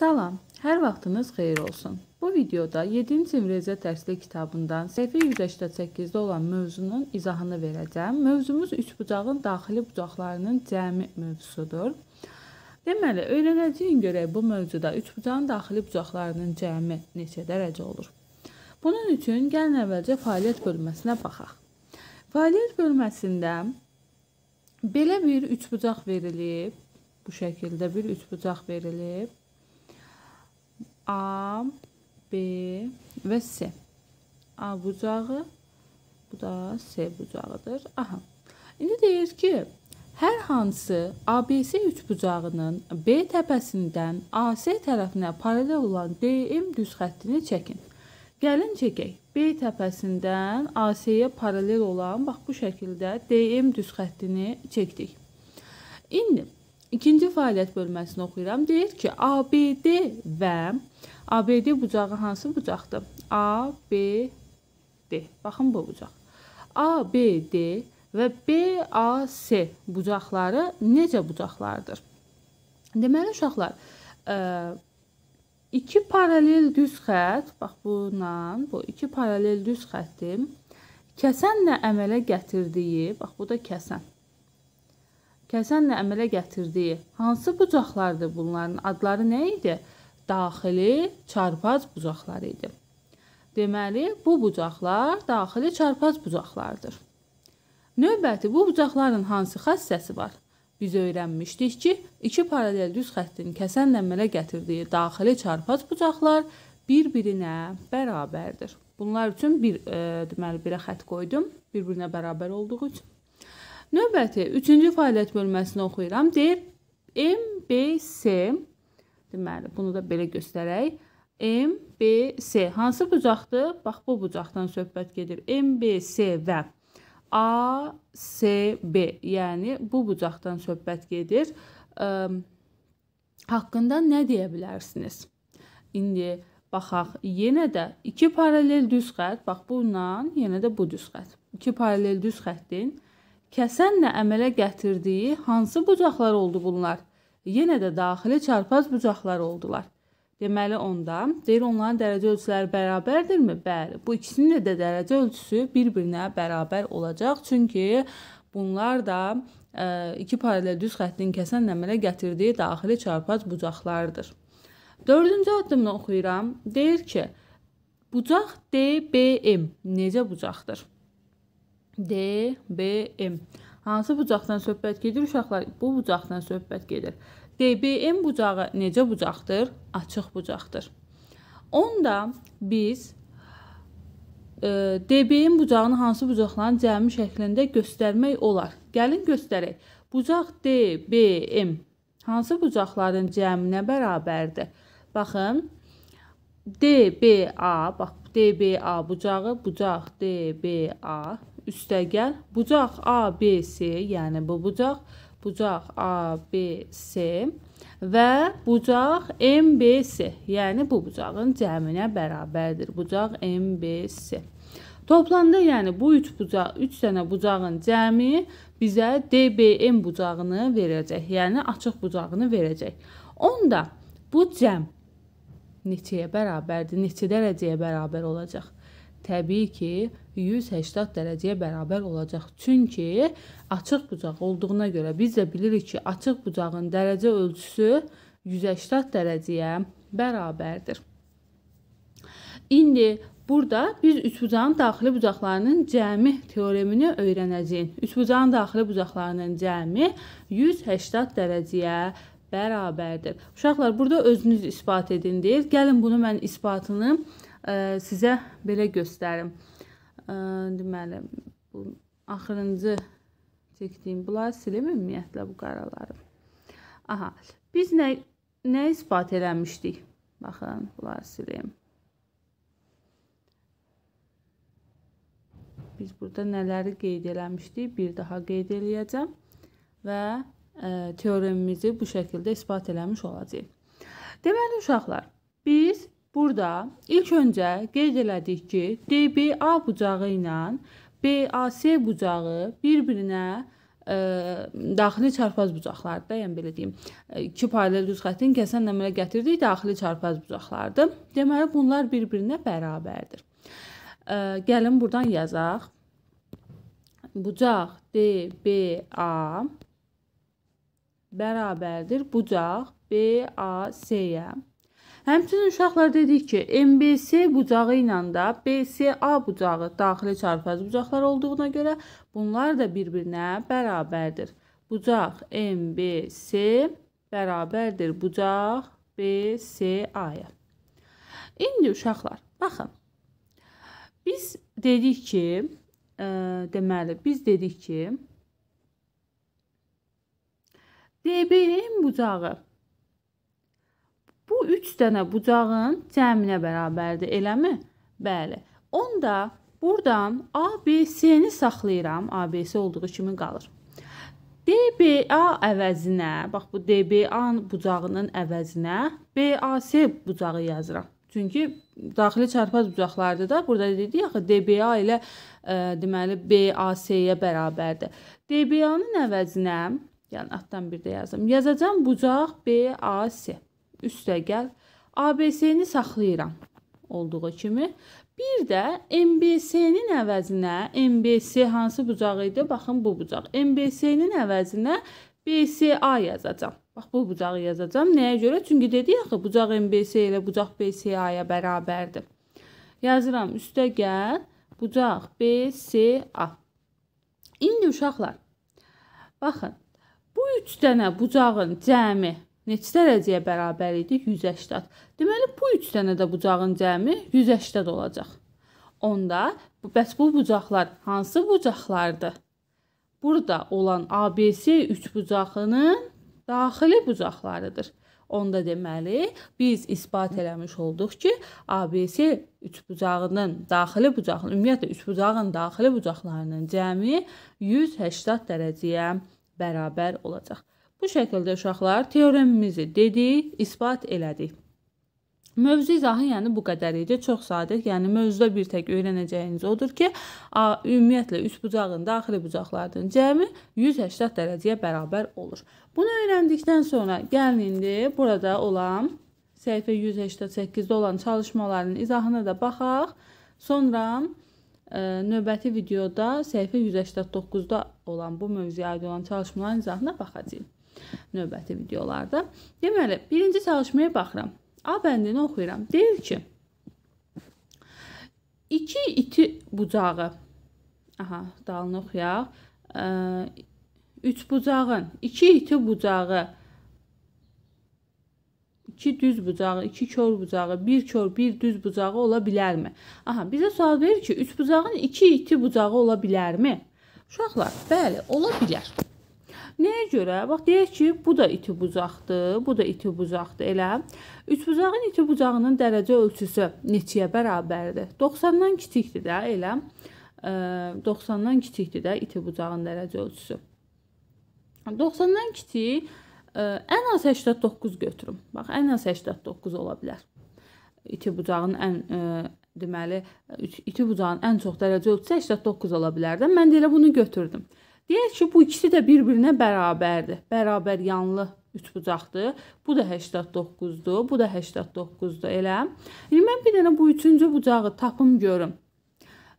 Salam, hər vaxtınız xeyir olsun. Bu videoda 7-ci imrezə dərslik kitabından səhifə 188-də olan mövzunun izahını verəcəm. Mövzumuz üçbucağın daxili bucaqlarının cəmi mövzusudur. Deməli, öyrənəcəyin görə bu mövzuda üçbucağın daxili bucaqlarının cəmi neçə dərəcə olur? Bunun üçün gəlin əvvəlcə fəaliyyət bölməsinə baxaq. Fəaliyyət bölməsində belə bir üçbucaq verilib, bu şəkildə bir üçbucaq verilib A, B və S. A bucağı, bu da S bucağıdır. Aha. İndi deyir ki, hər hansı ABC üçbucağının B təpəsindən AS tərəfinə paralel olan DM düz xəttini çəkin. Gəlin çəkək. B təpəsindən AC-yə paralel olan, bax bu şəkildə DM düz xəttini çəkdik. İndi ikinci fəaliyyət bölməsini oxuyuram. Deyir ki, ABD və ABD bucağı hansı bucaqdır? ABD. Baxın bu bucaq. ABD və BAS bucaqları necə bucaqlardır? Deməli uşaqlar, e, iki paralel düz xətt, bax bununla bu iki paralel düz xəttim kəsənlə əmələ gətirdiyi, bax bu da kəsən. Kəsənlə əmələ gətirdiyi hansı bucaqlardır bunların? Adları nə idi? daxili çarpaz bucaqları idi. Deməli, bu bucaqlar daxili çarpaz bucaqlardır. Növbəti bu bucaqların hansı xassəsi var? Biz öyrənmişdik ki, iki paralel düz xəttin kəsən ləmmələ gətirdiyi daxili çarpaz bucaqlar bir-birinə bərabərdir. Bunlar üçün bir e, deməli belə xətt qoydum, bir-birinə bərabər olduğu üçün. Növbəti 3-cü fəaliyyət bölməsini oxuyuram. Deyir MBC Deməli, bunu da belə göstərək. MBC hansı bucaqdır? Bax bu bucaqdan söhbət gedir. MBC və ASB, yəni bu bucaqdan söhbət gedir. Haqqında nə deyə bilərsiniz? İndi baxaq. Yenə də iki paralel düz xətt, bax bununla yenə də bu düz xətt. İki paralel düz xəttin kəsənlə əmələ gətirdiyi hansı bucaqlar oldu bunlar? yenə də daxili çarpaz bucaqları oldular. Deməli onda deyir onların dərəcə ölçüləri bərabərdirmi? Bəli. Bu ikisinin də dərəcə ölçüsü bir-birinə bərabər olacaq. Çünki bunlar da ə, e, iki paralel düz xəttin kəsən əmələ gətirdiyi daxili çarpaz bucaqlardır. 4-cü addımını oxuyuram. Deyir ki, bucaq DBM necə bucaqdır? DBM Hansı bucaqdan söhbət gedir uşaqlar? Bu bucaqdan söhbət gedir. DBM bucağı necə bucaqdır? Açıq bucaqdır. Onda biz e, DBM bucağını hansı bucaqların cəmi şəklində göstərmək olar? Gəlin göstərək. Bucaq DBM hansı bucaqların cəminə bərabərdir? Baxın, DBA, bax DBA bucağı, bucaq DBA üstəgəl bucaq ABC, yəni bu bucaq, bucaq ABC və bucaq MBC, yəni bu bucağın cəminə bərabərdir. Bucaq MBC. Toplamda, yəni bu 3 bucaq, 3 dənə bucağın cəmi bizə DBM bucağını verəcək. Yəni açıq bucağını verəcək. Onda bu cəm neçəyə bərabərdir? Neçə dərəcəyə bərabər olacaq? Təbii ki, 180 dərəcəyə bərabər olacaq. Çünki açıq bucaq olduğuna görə biz də bilirik ki, açıq bucağın dərəcə ölçüsü 180 dərəcəyə bərabərdir. İndi Burada biz üçbucağın daxili bucaqlarının cəmi teoremini öyrənəcəyik. Üçbucağın daxili bucaqlarının cəmi 180 dərəcəyə bərabərdir. Uşaqlar, burada özünüz isbat edin deyir. Gəlin bunu mən isbatını ə, e, sizə belə göstərim deməli bu axırıncı çəkdiyim bunları silim ümumiyyətlə bu qaraları. Aha, biz nə nə isbat eləmişdik? Baxın, bunları silim. Biz burada nələri qeyd eləmişdik? Bir daha qeyd eləyəcəm və ə, teoremimizi bu şəkildə isbat eləmiş olacağıq. Deməli uşaqlar, biz Burada ilk öncə qeyd elədik ki, DBA bucağı ilə BAC bucağı bir-birinə ə, e, daxili çarpaz bucaqlardır da, yəni belə deyim. E, iki paralel düz xəttin kəsən nömrə gətirdik daxili çarpaz bucaqlardır. Deməli bunlar bir-birinə bərabərdir. Ə, e, gəlin buradan yazaq. Bucaq DBA bərabərdir bucaq BAC-yə. Həmçinin uşaqlar dedik ki, MBC bucağı ilə də BCA bucağı daxili çarpaz bucaqlar olduğuna görə bunlar da bir-birinə bərabərdir. Bucaq MBC bərabərdir bucaq BCA-ya. İndi uşaqlar, baxın. Biz dedik ki, ə, e, deməli, biz dedik ki, DBM bucağı Bu 3 dənə bucağın cəminə bərabərdir, eləmi? Bəli. Onda buradan ABC-ni saxlayıram. ABC olduğu kimi qalır. DBA əvəzinə, bax bu DBA bucağının əvəzinə BAC bucağı yazıram. Çünki daxili çarpaz bucaqlardır da. Burada dedik axı DBA ilə ə, e, deməli BAC-yə bərabərdir. DBA-nın əvəzinə, yəni altdan bir də yazım. Yazacağam bucaq BAC üstə gəl. ABC-ni saxlayıram olduğu kimi. Bir də MBC-nin əvəzinə, MBC hansı bucaq idi? Baxın bu bucaq. MBC-nin əvəzinə BCA yazacağam. Bax bu bucağı yazacağam. Nəyə görə? Çünki dedi axı bucaq MBC ilə bucaq BCA-ya bərabərdir. Yazıram üstə gəl bucaq BCA. İndi uşaqlar baxın. Bu 3 dənə bucağın cəmi neçə dərəcəyə bərabər idi? 180. Deməli bu 3 dənə də bucağın cəmi 180 olacaq. Onda bəs bu bucaqlar hansı bucaqlardır? Burada olan ABC 3 bucağının daxili bucaqlarıdır. Onda deməli biz isbat eləmiş olduq ki, ABC üçbucağının daxili bucağının, ümumiyyətlə üçbucağın daxili bucaqlarının cəmi 180 dərəcəyə bərabər olacaq. Bu şəkildə uşaqlar teoremimizi dedik, isbat elədik. Mövzu izahı yəni bu qədər idi. Çox sadə, yəni mövzuda bir tək öyrənəcəyiniz odur ki, A ümumiyyətlə üç bucağın daxili bucaqlarının cəmi 180 dərəcəyə bərabər olur. Bunu öyrəndikdən sonra gəlin indi burada olan səhifə 188-də olan çalışmaların izahına da baxaq. Sonra ə, e, növbəti videoda səhifə 189-da olan bu mövzuya aid olan çalışmaların izahına baxacağıq növbəti videolarda. Deməli, birinci çalışmaya baxıram. A bəndini oxuyuram. Deyir ki, iki iti bucağı, aha, dalını oxuyaq, üç bucağın, iki iti bucağı, iki düz bucağı, iki kör bucağı, bir kör, bir düz bucağı ola bilərmi? Aha, bizə sual verir ki, üç bucağın iki iti bucağı ola bilərmi? Uşaqlar, bəli, ola bilər. Nəyə görə? Bax, deyək ki, bu da iti bucaqdır, bu da iti bucaqdır, elə. Üçbucağın iti bucağının dərəcə ölçüsü neçəyə bərabərdir? 90-dan kiçikdir də, elə. 90-dan kiçikdir də iti bucağın dərəcə ölçüsü. 90-dan kiçik ən az 89 götürüm. Bax, ən az 89 ola bilər. İti bucağın ən deməli iti bucağın ən çox dərəcə ölçüsü 89 ola bilər də. Mən də elə bunu götürdüm. Deyək ki, bu ikisi də bir-birinə bərabərdir. Bərabər yanlı üçbucaqdır. Bu da 89-dur, bu da 89-dur, elə. İndi mən bir dənə bu üçüncü bucağı tapım görüm.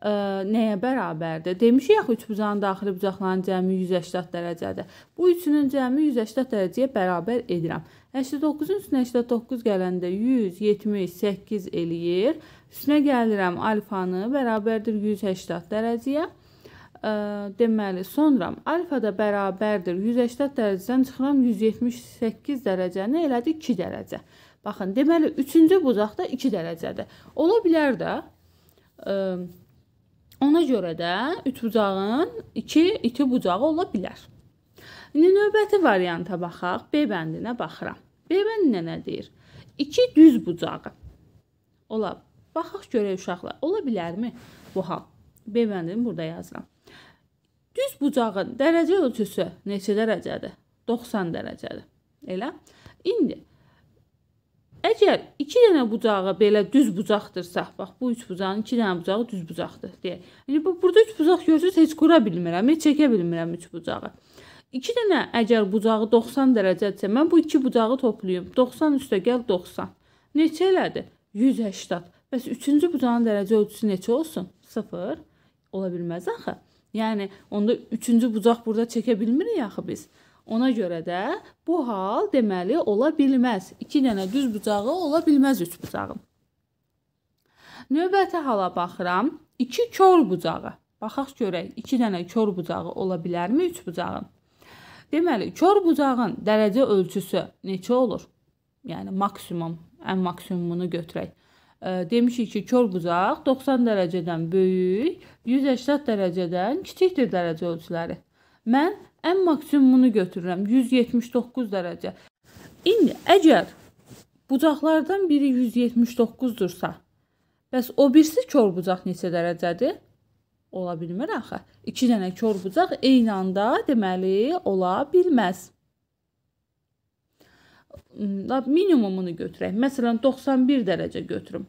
Ə, nəyə bərabərdir? Demişik axı üçbucağın daxili bucaqlarının cəmi 180 dərəcədir. Bu üçünün cəmi 180 dərəcəyə bərabər edirəm. 89-un üstünə 89 gələndə 178 eləyir. Üstünə gəlirəm alfanı, bərabərdir 180 dərəcəyə deməli sonra alfa da bərabərdir 180 dərəcədən çıxıram 178 dərəcəni elədi 2 dərəcə. Baxın, deməli 3-cü bucaqda 2 dərəcədir. Ola bilər də ə, ona görə də üç bucağın 2 iti bucağı ola bilər. İndi növbəti varianta baxaq. B bəndinə baxıram. B bəndində nə deyir? 2 düz bucağı. Ola. Baxaq görək uşaqlar. Ola bilərmi bu hal? B bəndini burada yazıram. Düz bucağın dərəcə ölçüsü neçə dərəcədir? 90 dərəcədir. Elə? İndi əgər 2 dənə bucağı belə düz bucaqdırsa, bax bu 3 bucağın 2 dənə bucağı düz bucaqdır deyək. Yəni bu burada 3 bucaq görürsüz, heç qura bilmirəm, heç çəkə bilmirəm 3 bucağı. 2 dənə əgər bucağı 90 dərəcədirsə, mən bu 2 bucağı toplayım. 90 üstəgəl 90. Neçə elədi? 180. Bəs 3-cü bucağın dərəcə ölçüsü neçə olsun? 0 ola bilməz axı. Yəni onda 3-cü bucaq burada çəkə bilmirik axı biz. Ona görə də bu hal deməli ola bilməz. 2 dənə düz bucağı ola bilməz 3 bucağın. Növbəti hala baxıram. 2 kör bucağı. Baxaq görək 2 dənə kör bucağı ola bilərmi 3 bucağın? Deməli kör bucağın dərəcə ölçüsü neçə olur? Yəni maksimum, ən maksimumunu götürək demişik ki, kör bucaq 90 dərəcədən böyük, 180 dərəcədən kiçikdir dərəcə ölçüləri. Mən ən maksimumunu götürürəm 179 dərəcə. İndi əgər bucaqlardan biri 179-dursa, bəs o birisi kör bucaq neçə dərəcədir? Ola bilmir axı. 2 dənə kör bucaq eyni anda deməli ola bilməz minimumunu götürək. Məsələn 91 dərəcə götürüm.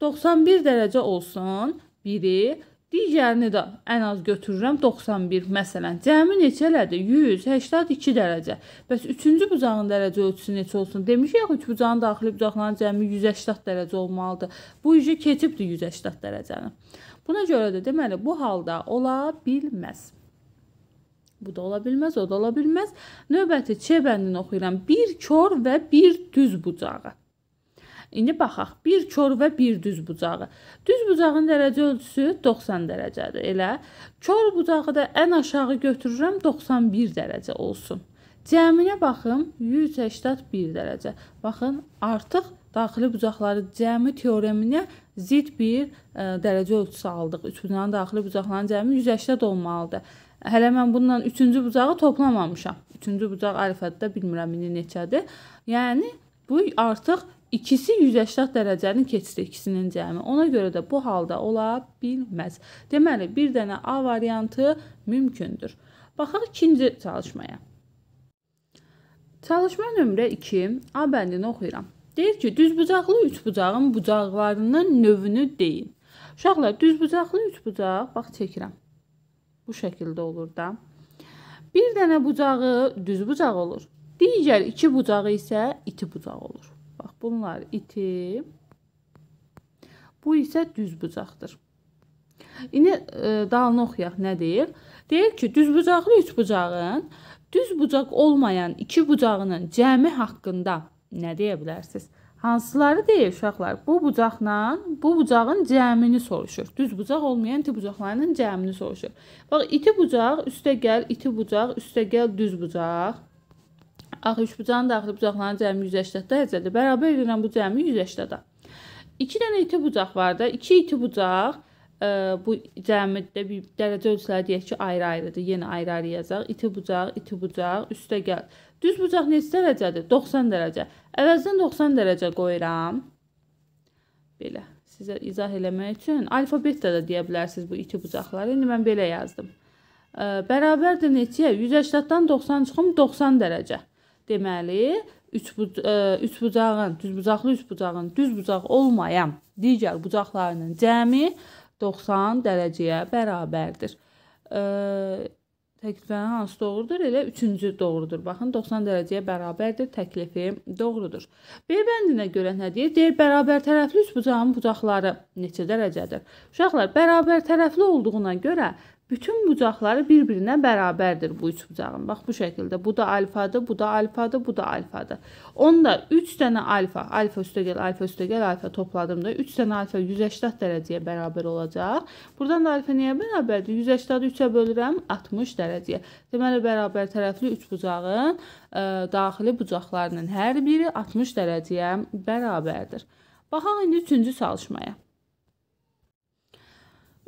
91 dərəcə olsun biri, digərini də ən az götürürəm 91. Məsələn, cəmi neçə elədi? 182 dərəcə. Bəs 3-cü bucağın dərəcə ölçüsü neçə olsun? Demişik, 3 bucağın daxili bucaqların cəmi 180 dərəcə olmalıdır. Bu işi keçibdi 180 dərəcəni. Buna görə də deməli bu halda ola bilməz. Bu da ola bilməz, o da ola bilməz. Növbəti Ç bəndini oxuyuram. Bir kor və bir düz bucağı. İndi baxaq. Bir kor və bir düz bucağı. Düz bucağın dərəcə ölçüsü 90 dərəcədir. Elə kor bucağı da ən aşağı götürürəm 91 dərəcə olsun. Cəminə baxım 181 dərəcə. Baxın, artıq daxili bucaqları cəmi teoreminə zid bir ə, e, dərəcə ölçüsü aldıq. Üç bunların daxili bucaqların cəmi 180 olmalıdır. Hələ mən bununla 3-cü bucağı toplamamışam. 3-cü bucaq əlifbətdə bilmirəm indi neçədir. Yəni bu artıq İkisi 180 dərəcəni keçdi ikisinin cəmi. Ona görə də bu halda ola bilməz. Deməli, bir dənə A variantı mümkündür. Baxaq ikinci çalışmaya. Çalışma nömrə 2. A bəndini oxuyuram. Deyir ki, düzbucaqlı üçbucağın bucaqlarının növünü deyin. Uşaqlar, düzbucaqlı üçbucaq, bax çəkirəm. Bu şəkildə olur da. Bir dənə bucağı düz bucaq olur. Digər iki bucağı isə iti bucaq olur. Bax, bunlar iti. Bu isə düz bucaqdır. İndi e, dalını oxuyaq nə deyir? Deyir ki, düz bucaqlı üç bucağın düz bucaq olmayan iki bucağının cəmi haqqında nə deyə bilərsiniz? Hansıları deyil uşaqlar? Bu bucaqla bu bucağın cəmini soruşur. Düz bucaq olmayan iti bucaqlarının cəmini soruşur. Bax, iti bucaq üstə gəl, iti bucaq üstə gəl, düz bucaq. Axı üç bucağın daxili bucaqların cəmi 180 dərəcədir. Bərabər edirəm bu cəmi 180-də. 2 dənə iti bucaq var da. 2 iti bucaq bu cəmidə bir dərəcə ölçüləri deyək ki, ayrı-ayrıdır. Yenə ayrı-ayrı yazaq. İti bucaq, iti bucaq, üstə gəl. Düz bucaq neçə dərəcədir? 90 dərəcə. Əvəzdən 90 dərəcə qoyuram. Belə sizə izah eləmək üçün alifabetdə də deyə bilərsiniz bu iti bucaqları. İndi mən belə yazdım. Bərabərdir neçəyə? 180-dan 90 çıxım 90 dərəcə. Deməli, üç, buc e, üç bucağın, düz bucaqlı üç bucağın düz bucaq olmayan digər bucaqlarının cəmi 90 dərəcəyə bərabərdir. E, təklifin hansı doğrudur? Elə 3-cü doğrudur. Baxın 90 dərəcəyə bərabərdir təklifi doğrudur. B bəndinə görə nə deyir? Deyir bərabər tərəfli üç bucağın bucaqları neçə dərəcədir? Uşaqlar, bərabər tərəfli olduğuna görə Bütün bucaqları bir-birinə bərabərdir bu üç bucağın. Bax bu şəkildə. Bu da alfadır, bu da alfadır, bu da alfadır. Onda 3 dənə alfa, alfa üstəgəl, alfa üstəgəl, alfa topladığımda 3 dənə alfa 180 dərəcəyə bərabər olacaq. Buradan da alfa nəyə bərabərdir? 180-ı 3-ə bölürəm 60 dərəcəyə. Deməli bərabər tərəfli üç bucağın ə, e, daxili bucaqlarının hər biri 60 dərəcəyə bərabərdir. Baxaq indi 3-cü çalışmaya.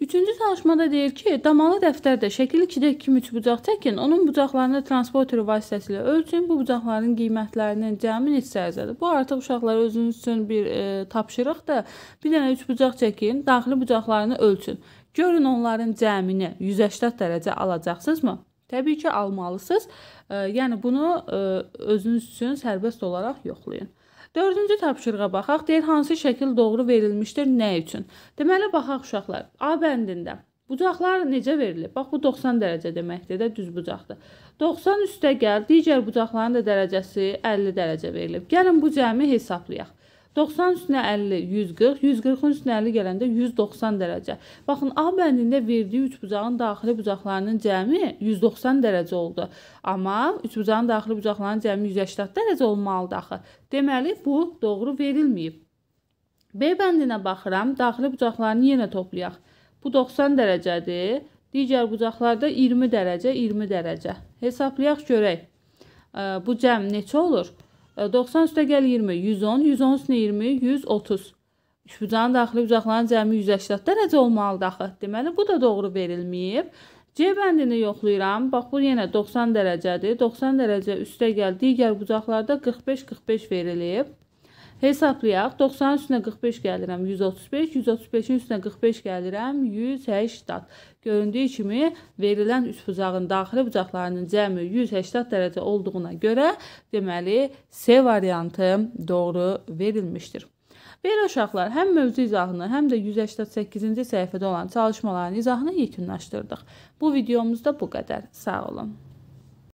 Üçüncü tanışmada deyir ki, damalı dəftərdə şəkil 2-də 2 üç bucaq çəkin, onun bucaqlarını transporter vasitəsilə ölçün, bu bucaqların qiymətlərinin cəmi neçə ərzədir. Bu artıq uşaqlar özünüz üçün bir e, tapşırıqdır. Bir dənə üç bucaq çəkin, daxili bucaqlarını ölçün. Görün onların cəmini 180 dərəcə alacaqsınızmı? Təbii ki, almalısınız. E, yəni bunu e, özünüz üçün sərbəst olaraq yoxlayın. Dördüncü tapşırığa baxaq. Deyir, hansı şəkil doğru verilmişdir, nə üçün? Deməli, baxaq uşaqlar. A bəndində bucaqlar necə verilib? Bax, bu 90 dərəcə deməkdir də, düz bucaqdır. 90 üstə gəl, digər bucaqların da dərəcəsi 50 dərəcə verilib. Gəlin bu cəmi hesablayaq. 90 üstünə 50 140, 140-ın üstünə 50 gələndə 190 dərəcə. Baxın A bəndində verdiyi üçbucağın daxili bucaqlarının cəmi 190 dərəcə oldu. Amma üçbucağın daxili bucaqlarının cəmi 180 dərəcə olmalıdır axı. Deməli bu doğru verilməyib. B bəndinə baxıram, daxili bucaqlarını yenə toplayaq. Bu 90 dərəcədir. Digər bucaqlarda 20 dərəcə, 20 dərəcə. Hesablayaq görək. Bu cəm neçə olur? 1 90 üstə gəl 20, 110, 110 üstə 20, 130. Üçbucağın daxili bucaqların cəmi 180 dərəcə olmalıdır axı. Deməli, bu da doğru verilməyib. C bəndini yoxlayıram. Bax, bu yenə 90 dərəcədir. 90 dərəcə üstə gəl digər bucaqlarda 45-45 verilib. Hesablayaq. 90-ın üstünə 45 gəlirəm 135, 135-in üstünə 45 gəlirəm 180. Göründüyü kimi verilən üç bucağın daxili bucaqlarının cəmi 180 dərəcə olduğuna görə deməli C variantı doğru verilmişdir. Belə uşaqlar, həm mövzu izahını, həm də 188-ci səhifədə olan çalışmaların izahını yekunlaşdırdıq. Bu videomuzda bu qədər. Sağ olun.